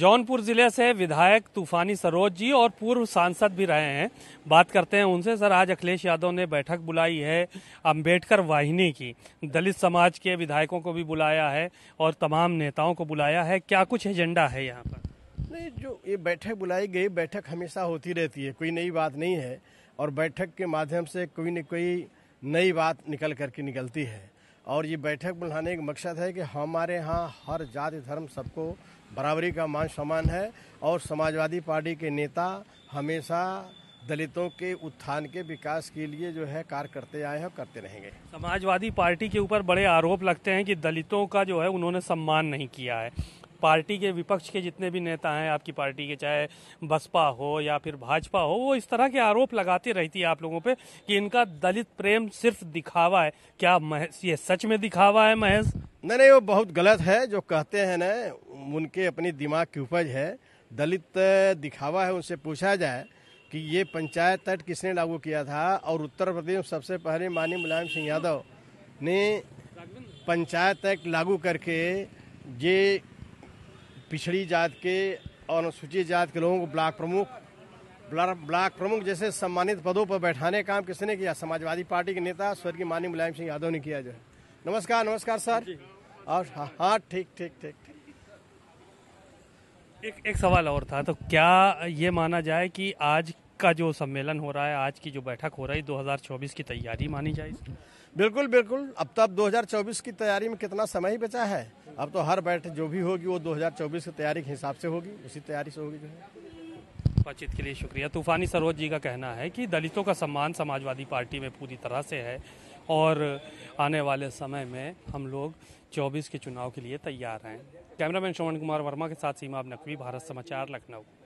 जौनपुर जिले से विधायक तूफानी सरोज जी और पूर्व सांसद भी रहे हैं बात करते हैं उनसे सर आज अखिलेश यादव ने बैठक बुलाई है अंबेडकर वाहिनी की दलित समाज के विधायकों को भी बुलाया है और तमाम नेताओं को बुलाया है क्या कुछ एजेंडा है यहाँ पर नहीं जो ये बैठक बुलाई गई बैठक हमेशा होती रहती है कोई नई बात नहीं है और बैठक के माध्यम से कोई न कोई नई बात निकल करके निकलती है और ये बैठक बुलाने का मकसद है कि हमारे यहाँ हर जाति धर्म सबको बराबरी का मान सम्मान है और समाजवादी पार्टी के नेता हमेशा दलितों के उत्थान के विकास के लिए जो है कार्य करते आए हैं और करते रहेंगे समाजवादी पार्टी के ऊपर बड़े आरोप लगते हैं कि दलितों का जो है उन्होंने सम्मान नहीं किया है पार्टी के विपक्ष के जितने भी नेता हैं आपकी पार्टी के चाहे बसपा हो या फिर भाजपा हो वो इस तरह के आरोप लगाती रहती है आप लोगों पे कि इनका दलित प्रेम सिर्फ दिखावा है क्या ये सच में दिखावा है महेश नहीं नहीं वो बहुत गलत है जो कहते हैं न उनके अपनी दिमाग की उपज है दलित दिखावा है उनसे पूछा जाए कि ये पंचायत तट किसने लागू किया था और उत्तर प्रदेश में सबसे पहले माननीय मुलायम सिंह यादव ने पंचायत एक्ट लागू करके ये पिछड़ी जात के और अनुसूचित जात के लोगों को ब्लॉक प्रमुख ब्लॉक प्रमुख जैसे सम्मानित पदों पर बैठाने काम किसने किया समाजवादी पार्टी के नेता स्वर्गीय माननीय मुलायम सिंह यादव ने किया जो नमस्कार नमस्कार सर और हाँ, हाँ ठीक ठीक ठीक ठीक एक एक सवाल और था तो क्या ये माना जाए कि आज का जो सम्मेलन हो रहा है आज की जो बैठक हो रही है 2024 की तैयारी मानी जाए बिल्कुल बिल्कुल अब तो अब 2024 की तैयारी में कितना समय ही बचा है अब तो हर बैठक जो भी होगी वो 2024 की तैयारी के हिसाब से होगी उसी तैयारी से होगी जो है बातचीत के लिए शुक्रिया तूफानी सरोज जी का कहना है कि दलितों का सम्मान समाजवादी पार्टी में पूरी तरह से है और आने वाले समय में हम लोग 24 के चुनाव के लिए तैयार हैं कैमरामैन श्रवण कुमार वर्मा के साथ सीमा अब नकवी भारत समाचार लखनऊ